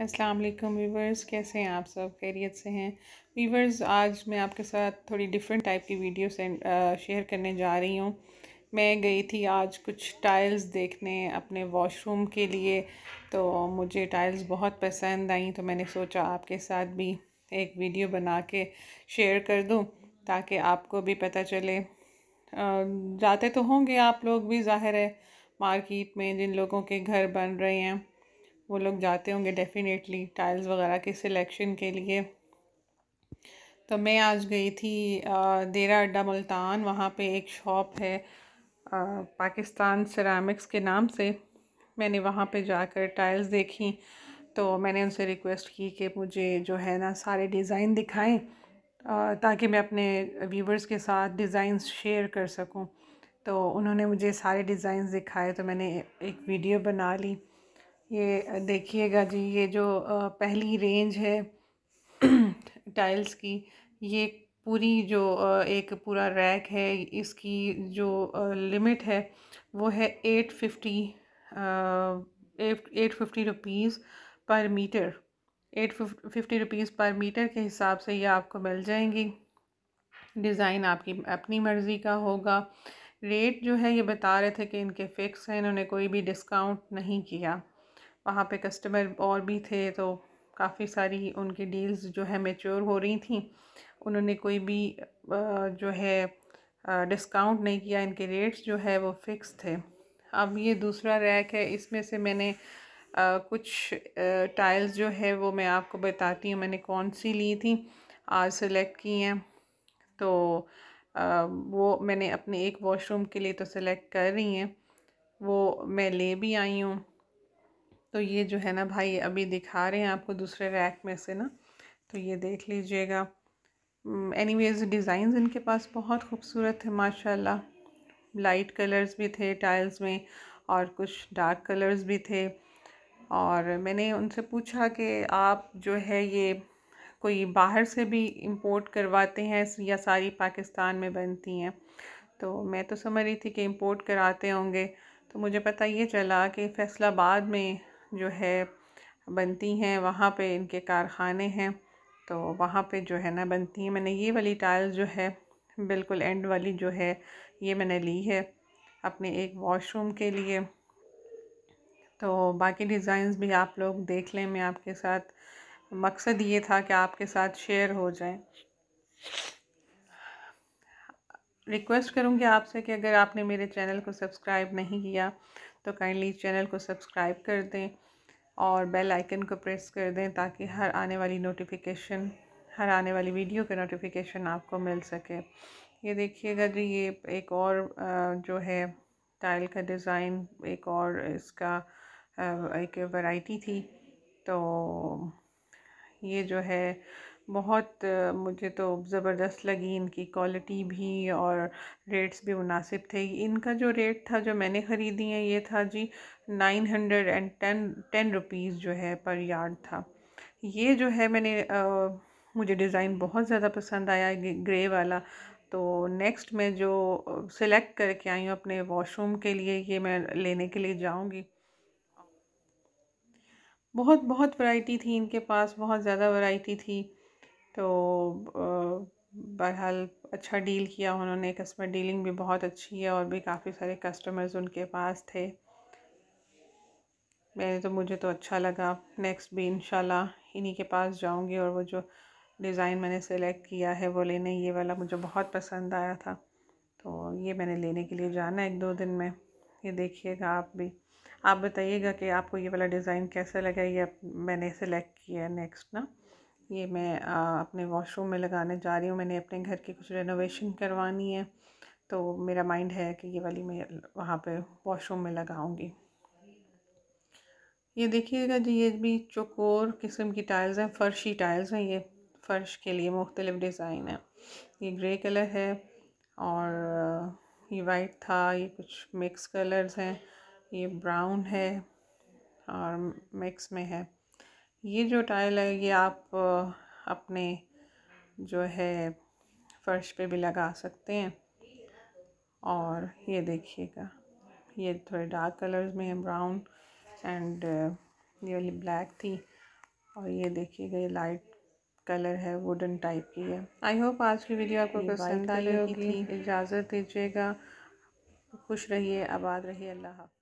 अस्सलाम वालेकुम वीवर्स कैसे हैं आप सब खैरियत से हैं वीवर्स आज मैं आपके साथ थोड़ी डिफरेंट टाइप की वीडियो शेयर करने जा रही हूँ मैं गई थी आज कुछ टाइल्स देखने अपने वॉशरूम के लिए तो मुझे टाइल्स बहुत पसंद आई तो मैंने सोचा आपके साथ भी एक वीडियो बना के शेयर कर दूँ ताकि आपको भी पता चले जाते तो होंगे आप लोग भी ज़ाहिर है मार्केट में जिन लोगों के घर बन रहे हैं वो लोग जाते होंगे डेफ़िनेटली टाइल्स वगैरह के सिलेक्शन के लिए तो मैं आज गई थी देरा अड्डा मुल्तान वहाँ पे एक शॉप है पाकिस्तान सरामिक्स के नाम से मैंने वहाँ पे जाकर टाइल्स देखी तो मैंने उनसे रिक्वेस्ट की कि मुझे जो है ना सारे डिज़ाइन दिखाएं ताकि मैं अपने व्यूवर्स के साथ डिज़ाइन शेयर कर सकूं तो उन्होंने मुझे सारे डिज़ाइन दिखाए तो मैंने एक वीडियो बना ली ये देखिएगा जी ये जो पहली रेंज है टाइल्स की ये पूरी जो एक पूरा रैक है इसकी जो लिमिट है वो है eight fifty eight fifty rupees per metre eight fifty rupees per metre के हिसाब से ये आपको मिल जाएंगी डिज़ाइन आपकी अपनी मर्ज़ी का होगा रेट जो है ये बता रहे थे कि इनके फ़िक्स हैं इन्होंने कोई भी डिस्काउंट नहीं किया वहाँ पे कस्टमर और भी थे तो काफ़ी सारी उनकी डील्स जो है मेच्योर हो रही थी उन्होंने कोई भी जो है डिस्काउंट नहीं किया इनके रेट्स जो है वो फिक्स थे अब ये दूसरा रैक है इसमें से मैंने आ, कुछ टाइल्स जो है वो मैं आपको बताती हूँ मैंने कौन सी ली थी आज सेलेक्ट की हैं तो आ, वो मैंने अपने एक वॉशरूम के लिए तो सेलेक्ट कर रही हैं वो मैं ले भी आई हूँ तो ये जो है ना भाई अभी दिखा रहे हैं आपको दूसरे रैक में से ना तो ये देख लीजिएगा एनी वेज़ डिज़ाइन इनके पास बहुत खूबसूरत है माशाल्लाह लाइट कलर्स भी थे टाइल्स में और कुछ डार्क कलर्स भी थे और मैंने उनसे पूछा कि आप जो है ये कोई बाहर से भी इंपोर्ट करवाते हैं या सारी पाकिस्तान में बनती हैं तो मैं तो समझ रही थी कि इंपोर्ट कराते होंगे तो मुझे पता ये चला कि फैसलाबाद में जो है बनती हैं वहाँ पे इनके कारखाने हैं तो वहाँ पे जो है ना बनती हैं मैंने ये वाली टाइल जो है बिल्कुल एंड वाली जो है ये मैंने ली है अपने एक वॉशरूम के लिए तो बाकी डिज़ाइंस भी आप लोग देख लें मैं आपके साथ मकसद ये था कि आपके साथ शेयर हो जाए रिक्वेस्ट करूँगी आपसे कि अगर आपने मेरे चैनल को सब्सक्राइब नहीं किया तो काइंडली चैनल को सब्सक्राइब कर दें और बेल आइकन को प्रेस कर दें ताकि हर आने वाली नोटिफिकेशन हर आने वाली वीडियो के नोटिफिकेशन आपको मिल सके ये देखिएगा जी ये एक और जो है टाइल का डिज़ाइन एक और इसका एक वैरायटी थी तो ये जो है बहुत मुझे तो ज़बरदस्त लगी इनकी क्वालिटी भी और रेट्स भी मुनासिब थे इनका जो रेट था जो मैंने ख़रीदी है ये था जी nine hundred and ten ten rupees जो है पर यार्ड था ये जो है मैंने आ, मुझे डिज़ाइन बहुत ज़्यादा पसंद आया ग्रे वाला तो नेक्स्ट मैं जो सिलेक्ट करके आई हूँ अपने वॉशरूम के लिए ये मैं लेने के लिए जाऊँगी बहुत बहुत वैरायटी थी इनके पास बहुत ज़्यादा वैरायटी थी तो बहरहाल अच्छा डील किया उन्होंने कस्टमर डीलिंग भी बहुत अच्छी है और भी काफ़ी सारे कस्टमर्स उनके पास थे मैंने तो मुझे तो अच्छा लगा नेक्स्ट भी इन इन्हीं के पास जाऊंगी और वो जो डिज़ाइन मैंने सेलेक्ट किया है वो लेने ये वाला मुझे बहुत पसंद आया था तो ये मैंने लेने के लिए जाना एक दो दिन में ये देखिएगा आप भी आप बताइएगा कि आपको ये वाला डिज़ाइन कैसा लगा ये मैंने सेलेक्ट किया है नेक्स्ट ना ये मैं आ, अपने वॉशरूम में लगाने जा रही हूँ मैंने अपने घर की कुछ रेनोवेशन करवानी है तो मेरा माइंड है कि ये वाली मैं वहाँ पे वॉशरूम में लगाऊंगी ये देखिएगा जी ये भी चकोर किस्म की टाइल्स हैं फर्शी टाइल्स हैं ये फ़र्श के लिए मुख्तलिफ डिज़ाइन है ये ग्रे कलर है और ये वाइट था ये कुछ मिक्स कलर्स हैं ये ब्राउन है और मिक्स में है ये जो टाइल है ये आप अपने जो है फ़र्श पे भी लगा सकते हैं और ये देखिएगा ये थोड़े डार्क कलर्स में है ब्राउन एंड ये वाली ब्लैक थी और ये देखिएगा ये लाइट कलर है वुडन टाइप की है आई होप आज की वीडियो आपको पसंद आई होगी इजाज़त दीजिएगा खुश रहिए आबाद रहिए अल्लाह हाफ